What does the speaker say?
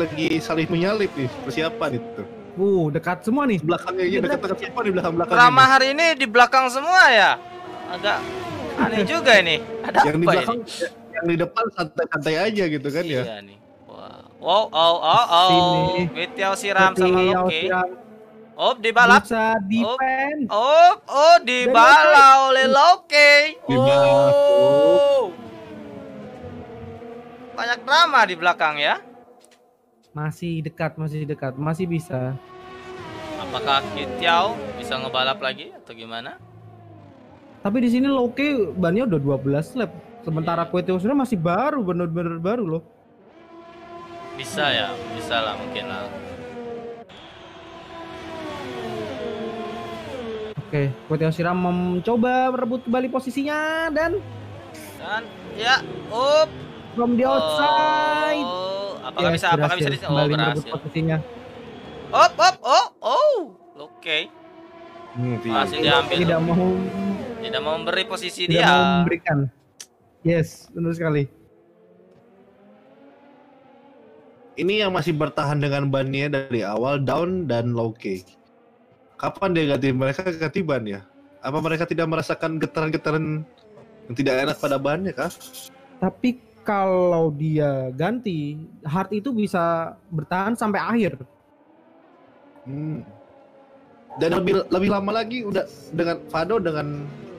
lagi saling menyalip nih persiapan itu. Uh, dekat semua nih. Belakangnya ya dekat-dekat siapa di belakang-belakang. Ramah hari ini di belakang semua ya. Agak aneh juga ini. Ada yang apa di belakang, ini? Yang di depan santai-santai aja gitu kan iya ya. Iya nih. Wow, wow, oh, oh, oh. Mitiao siram sama Loki. Op dibalap. Bisa oh, op, oh, oh dibalau oleh Loki. Dibalau. Oh. Banyak drama di belakang ya. Masih dekat, masih dekat, masih bisa. Apakah Kitiao bisa ngebalap lagi atau gimana? Tapi di sini oke, bannya udah 12 lap. Sementara yeah. Kuetio sudah masih baru, bener-bener baru loh. Bisa ya, bisa lah mungkin lah. Oke, Kuetio Siram mencoba merebut kembali posisinya dan dan ya, up from the oh. outside. Apakah ya, bisa berhasil. apakah bisa di oh, berhasil. Posisinya. Op, op, oh, oh. Oke. Okay. Hmm, Masih diambil. Tidak mau tidak mau memberi posisi tidak dia. Tidak mau memberikan. Yes, benar sekali. Ini yang masih bertahan dengan bannya dari awal down dan low key. Kapan dia ganti mereka ganti ban ya? Apa mereka tidak merasakan getaran-getaran yang tidak enak pada bannya kah? Tapi kalau dia ganti Hart itu bisa bertahan sampai akhir. Hmm. Dan lebih lebih lama lagi udah dengan Fado dengan